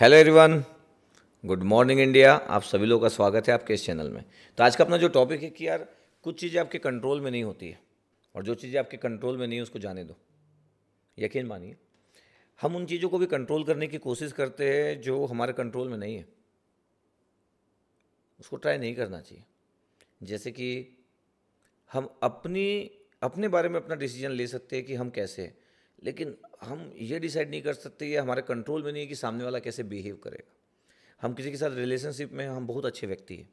hello everyone good morning India आप सभी लोगों का स्वागत है आपके इस चैनल में तो आज का अपना जो टॉपिक है कि यार कुछ चीज़ें आपके कंट्रोल में नहीं होती है और जो चीज़ें आपके कंट्रोल में नहीं है उसको जाने दो यकीन मानिए हम उन चीज़ों को भी कंट्रोल करने की कोशिश करते हैं जो हमारे कंट्रोल में नहीं है उसको ट्राई नहीं करना चाहिए जैसे कि हम अपनी अपने बारे में अपना डिसीजन ले सकते हैं कि हम कैसे हैं लेकिन हम ये डिसाइड नहीं कर सकते ये हमारे कंट्रोल में नहीं है कि सामने वाला कैसे बिहेव करेगा हम किसी के साथ रिलेशनशिप में हम बहुत अच्छे व्यक्ति हैं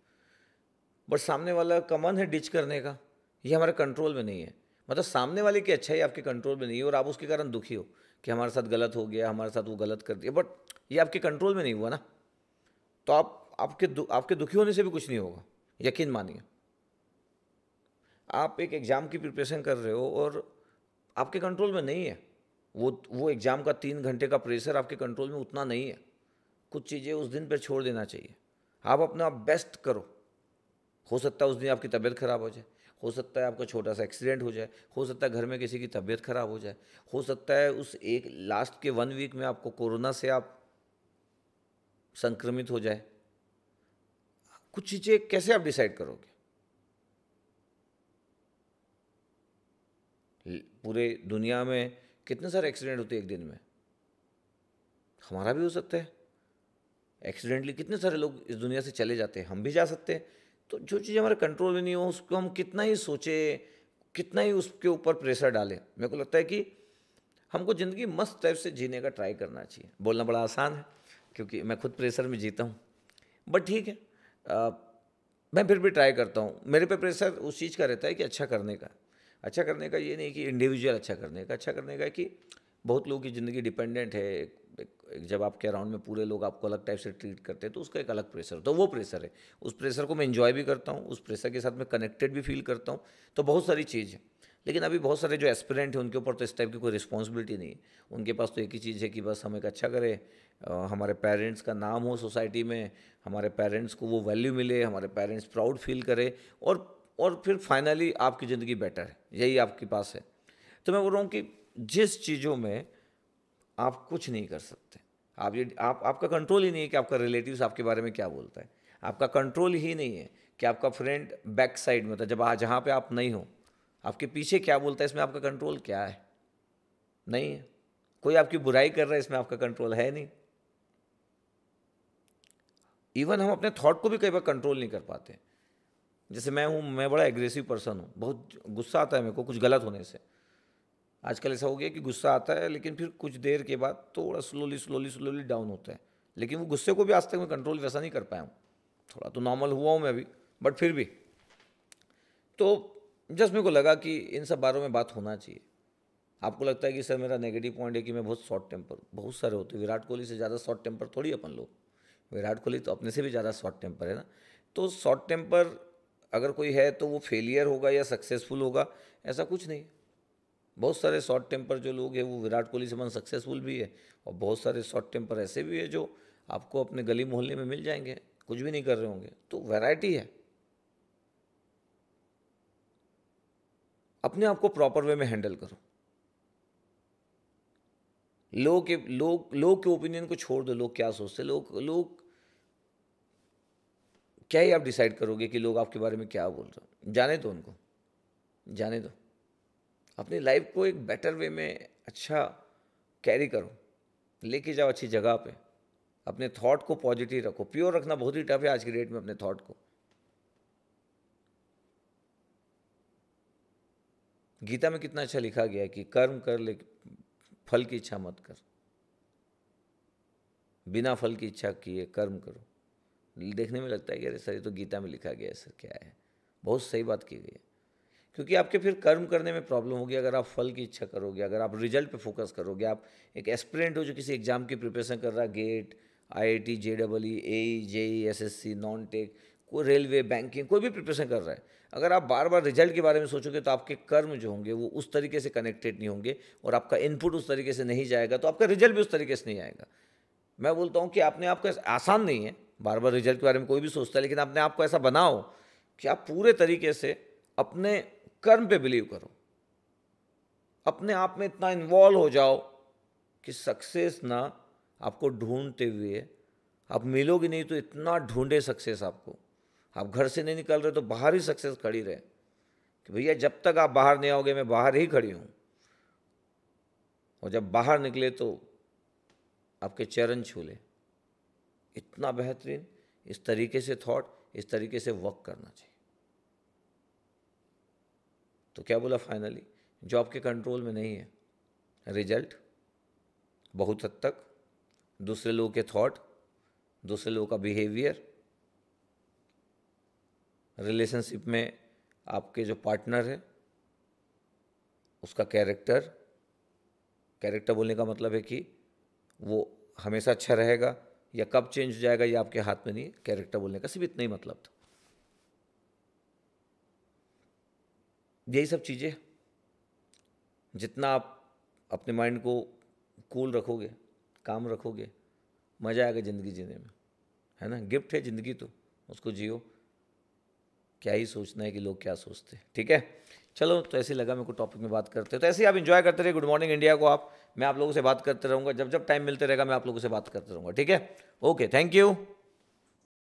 बट सामने वाला का मन है डिच करने का ये हमारे कंट्रोल में नहीं है मतलब सामने वाले की अच्छाई आपके कंट्रोल में नहीं है और आप उसके कारण दुखी हो कि हमारे साथ गलत हो गया हमारे साथ वो गलत कर दिया बट ये आपके कंट्रोल में नहीं हुआ ना तो आप आपके दु, आपके दुखी होने से भी कुछ नहीं होगा यकीन मानिए आप एक एग्ज़ाम की प्रिपरेशन कर रहे हो और आपके कंट्रोल में नहीं है वो वो एग्ज़ाम का तीन घंटे का प्रेशर आपके कंट्रोल में उतना नहीं है कुछ चीज़ें उस दिन पर छोड़ देना चाहिए आप अपना बेस्ट करो हो सकता है उस दिन आपकी तबीयत ख़राब हो जाए हो सकता है आपका छोटा सा एक्सीडेंट हो जाए हो सकता है घर में किसी की तबीयत ख़राब हो जाए हो सकता है उस एक लास्ट के वन वीक में आपको कोरोना से आप संक्रमित हो जाए कुछ चीज़ें कैसे आप डिसाइड करोगे पूरे दुनिया में कितने सारे एक्सीडेंट होते हैं एक दिन में हमारा भी हो सकता है एक्सीडेंटली कितने सारे लोग इस दुनिया से चले जाते हैं हम भी जा सकते हैं तो जो चीज़ हमारे कंट्रोल में नहीं हो उसको हम कितना ही सोचें कितना ही उसके ऊपर प्रेशर डालें मेरे को लगता है कि हमको ज़िंदगी मस्त टाइप से जीने का ट्राई करना चाहिए बोलना बड़ा आसान है क्योंकि मैं खुद प्रेशर में जीता हूँ बट ठीक है आ, मैं फिर भी ट्राई करता हूँ मेरे पे प्रेशर उस चीज़ का रहता है कि अच्छा करने का अच्छा करने का ये नहीं कि इंडिविजुअल अच्छा करने का अच्छा करने का कि बहुत लोगों की ज़िंदगी डिपेंडेंट है एक, एक, जब आपके अराउंड में पूरे लोग आपको अलग टाइप से ट्रीट करते हैं तो उसका एक अलग प्रेशर तो वो प्रेशर है उस प्रेशर को मैं इन्जॉय भी करता हूँ उस प्रेशर के साथ मैं कनेक्टेड भी फील करता हूँ तो बहुत सारी चीज़ है लेकिन अभी बहुत सारे जो एस्पिरेंट हैं उनके ऊपर तो इस टाइप की कोई रिस्पॉन्सिबिलिटी नहीं है उनके पास तो एक ही चीज़ है कि बस हम एक अच्छा करें हमारे पेरेंट्स का नाम हो सोसाइटी में हमारे पेरेंट्स को वो वैल्यू मिले हमारे पेरेंट्स प्राउड फील करें और और फिर फाइनली आपकी ज़िंदगी बेटर है यही आपके पास है तो मैं बोल रहा हूँ कि जिस चीज़ों में आप कुछ नहीं कर सकते आप ये आप आपका कंट्रोल ही नहीं है कि आपका रिलेटिव आपके बारे में क्या बोलता है आपका कंट्रोल ही नहीं है कि आपका फ्रेंड बैक साइड में होता है जब जहाँ पे आप नहीं हो आपके पीछे क्या बोलता है इसमें आपका कंट्रोल क्या है नहीं है कोई आपकी बुराई कर रहा है इसमें आपका कंट्रोल है नहीं इवन हम अपने थॉट को भी कई बार कंट्रोल नहीं कर पाते जैसे मैं हूँ मैं बड़ा एग्रेसिव पर्सन हूँ बहुत गुस्सा आता है मेरे को कुछ गलत होने से आजकल ऐसा हो गया कि गुस्सा आता है लेकिन फिर कुछ देर के बाद थोड़ा स्लोली स्लोली स्लोली डाउन होता है लेकिन वो गुस्से को भी आज तक मैं कंट्रोल वैसा नहीं कर पाया हूँ थोड़ा तो नॉर्मल हुआ हूँ मैं अभी बट फिर भी तो जस्ट मेरे को लगा कि इन सब बारों में बात होना चाहिए आपको लगता है कि सर मेरा नेगेटिव पॉइंट है कि मैं बहुत शॉर्ट टेम्पर बहुत सारे होते विराट कोहली से ज़्यादा शॉर्ट टेम्पर थोड़ी अपन लोग विराट कोहली तो अपने से भी ज़्यादा शॉर्ट टेम्पर है ना तो शॉर्ट टेम्पर अगर कोई है तो वो फेलियर होगा या सक्सेसफुल होगा ऐसा कुछ नहीं बहुत सारे शॉर्ट टेम्पर जो लोग हैं वो विराट कोहली से मन सक्सेसफुल भी है और बहुत सारे शॉर्ट टेम्पर ऐसे भी है जो आपको अपने गली मोहल्ले में मिल जाएंगे कुछ भी नहीं कर रहे होंगे तो वैरायटी है अपने आप को प्रॉपर वे में हैंडल करो लोग के लोग लोग के ओपिनियन को छोड़ दो लोग क्या सोचते लोग लोग क्या ही आप डिसाइड करोगे कि लोग आपके बारे में क्या बोल रहे हो जाने दो उनको जाने दो अपनी लाइफ को एक बेटर वे में अच्छा कैरी करो लेके जाओ अच्छी जगह पे अपने थॉट को पॉजिटिव रखो प्योर रखना बहुत ही टफ है आज की डेट में अपने थॉट को गीता में कितना अच्छा लिखा गया है कि कर्म कर ले फल की इच्छा मत कर बिना फल की इच्छा किए कर्म करो देखने में लगता है कि अरे सर ये तो गीता में लिखा गया है सर क्या है बहुत सही बात की गई है क्योंकि आपके फिर कर्म करने में प्रॉब्लम होगी अगर आप फल की इच्छा करोगे अगर आप रिजल्ट पे फोकस करोगे आप एक एस्पिरेंट हो जो किसी एग्जाम की प्रिपरेशन कर रहा है GATE IIT J double E A JE C non tech कोई रेलवे बैंकिंग कोई भी प्रिपरेशन कर रहा है अगर आप बार बार रिजल्ट के बारे में सोचोगे तो आपके कर्म जो होंगे वो उस तरीके से कनेक्टेड नहीं होंगे और आपका इनपुट उस तरीके से नहीं जाएगा तो आपका रिजल्ट भी उस तरीके से नहीं आएगा मैं बोलता हूँ कि आपने आपका आसान नहीं है बार बार रिजल्ट के बारे में कोई भी सोचता है लेकिन अपने आप को ऐसा बनाओ कि आप पूरे तरीके से अपने कर्म पे बिलीव करो अपने आप में इतना इन्वॉल्व हो जाओ कि सक्सेस ना आपको ढूंढते हुए आप मिलोगे नहीं तो इतना ढूंढे सक्सेस आपको आप घर से नहीं निकल रहे तो बाहर ही सक्सेस खड़ी रहे कि भैया जब तक आप बाहर नहीं आओगे मैं बाहर ही खड़ी हूँ और जब बाहर निकले तो आपके चरण छू इतना बेहतरीन इस तरीके से थॉट इस तरीके से वर्क करना चाहिए तो क्या बोला फाइनली जो आपके कंट्रोल में नहीं है रिजल्ट बहुत हद तक दूसरे लोगों के थॉट दूसरे लोगों का बिहेवियर रिलेशनशिप में आपके जो पार्टनर है उसका कैरेक्टर कैरेक्टर बोलने का मतलब है कि वो हमेशा अच्छा रहेगा या कब चेंज हो जाएगा ये आपके हाथ में नहीं है कैरेक्टर बोलने का सिर्फ इतना ही मतलब था यही सब चीज़ें जितना आप अपने माइंड को कूल रखोगे काम रखोगे मज़ा आएगा ज़िंदगी जीने में है ना गिफ्ट है ज़िंदगी तो उसको जियो क्या ही सोचना है कि लोग क्या सोचते हैं ठीक है चलो तो ऐसे लगा मेरे को टॉपिक में बात करते हैं तो ऐसे ही आप इन्जॉय करते रहे गुड मॉर्निंग इंडिया को आप मैं आप लोगों से बात करते रहूँगा जब जब टाइम मिलते रहेगा मैं आप लोगों से बात करते रहूँगा ठीक है ओके थैंक यू